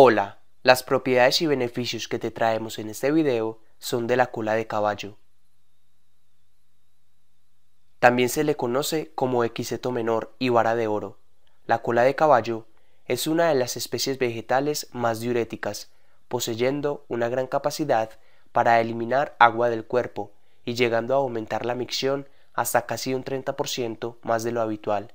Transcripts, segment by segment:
Hola, las propiedades y beneficios que te traemos en este video son de la cola de caballo. También se le conoce como equiseto menor y vara de oro. La cola de caballo es una de las especies vegetales más diuréticas, poseyendo una gran capacidad para eliminar agua del cuerpo y llegando a aumentar la micción hasta casi un 30% más de lo habitual.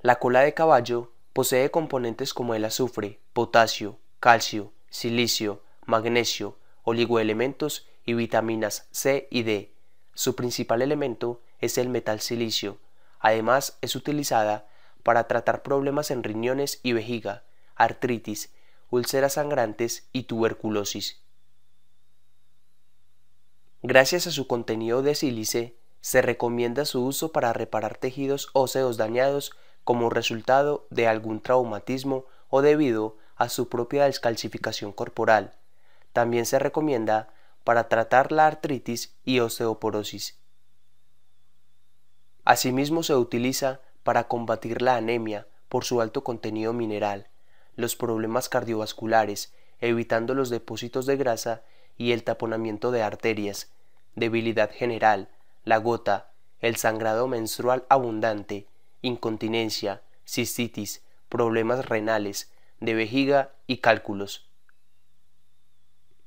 La cola de caballo Posee componentes como el azufre, potasio, calcio, silicio, magnesio, oligoelementos y vitaminas C y D. Su principal elemento es el metal silicio. Además, es utilizada para tratar problemas en riñones y vejiga, artritis, úlceras sangrantes y tuberculosis. Gracias a su contenido de sílice, se recomienda su uso para reparar tejidos óseos dañados como resultado de algún traumatismo o debido a su propia descalcificación corporal. También se recomienda para tratar la artritis y osteoporosis. Asimismo se utiliza para combatir la anemia por su alto contenido mineral, los problemas cardiovasculares, evitando los depósitos de grasa y el taponamiento de arterias, debilidad general, la gota, el sangrado menstrual abundante, incontinencia, cistitis, problemas renales, de vejiga y cálculos.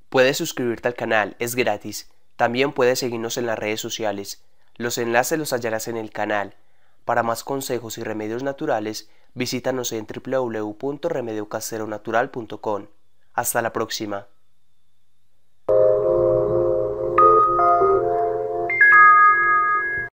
Puedes suscribirte al canal, es gratis. También puedes seguirnos en las redes sociales. Los enlaces los hallarás en el canal. Para más consejos y remedios naturales, visítanos en wwwremediocasero Hasta la próxima.